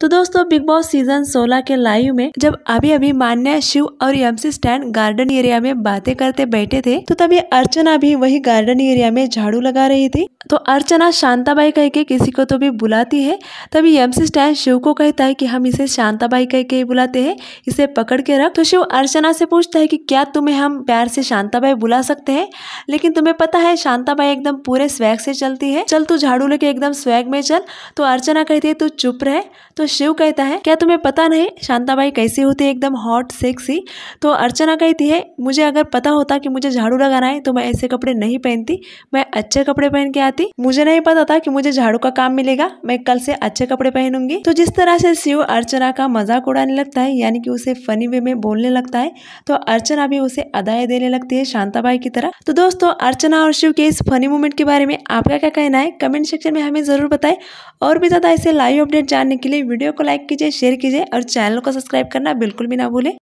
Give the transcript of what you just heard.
तो दोस्तों big boss season 16 के लाइव में जब अभी अभी मान्या शिव और यमसी स्टैंड गार्डन एरिया में बातें करते बैठे थे तो तभी अर्चना भी वही गार्डन एरिया में झाड़ू लगा रही थी तो अर्चना शांताबाई कह के किसी को तो भी बुलाती है तभी यमसी स्टैंड शिव को कहता है कि हम इसे शांताबाई कह के बुलाते हैं इसे पकड़ के रख तो शिव अर्चना से पूछता है कि क्या तुम्हें हम प्यार से शांताबाई बुला सकते हैं लेकिन तुम्हें पता है शांताबाई एकदम पूरे स्वैग से चलती है चल तू झाड़ू लेके एकदम स्वैग में चल तो अर्चना कहती है तू चुप रहे तो शिव कहता है क्या तुम्हें पता नहीं शांताबाई कैसी होती है एकदम हॉट सेक्सी तो अर्चना कहती है मुझे अगर पता होता कि मुझे झाड़ू लगाना है तो मैं ऐसे कपड़े नहीं पहनती मैं अच्छे कपड़े पहन के आती मुझे नहीं पता था कि मुझे झाड़ू का काम मिलेगा मैं कल से अच्छे कपड़े पहनूंगी तो जिस तरह से शिव अर्चना का मजाक उड़ाने लगता है यानी कि उसे फनी वे में बोलने लगता है तो अर्चना भी उसे अदाएं देने लगती है शांताबाई की तरह तो दोस्तों अर्चना और शिव के इस फनी मोमेंट के बारे में आपका क्या कहना है कमेंट सेक्शन में हमें जरूर बताए और भी ज़्यादा ऐसे लाइव अपडेट जानने के लिए वीडियो को लाइक कीजिए शेयर कीजिए और चैनल को सब्सक्राइब करना बिल्कुल भी ना भूलें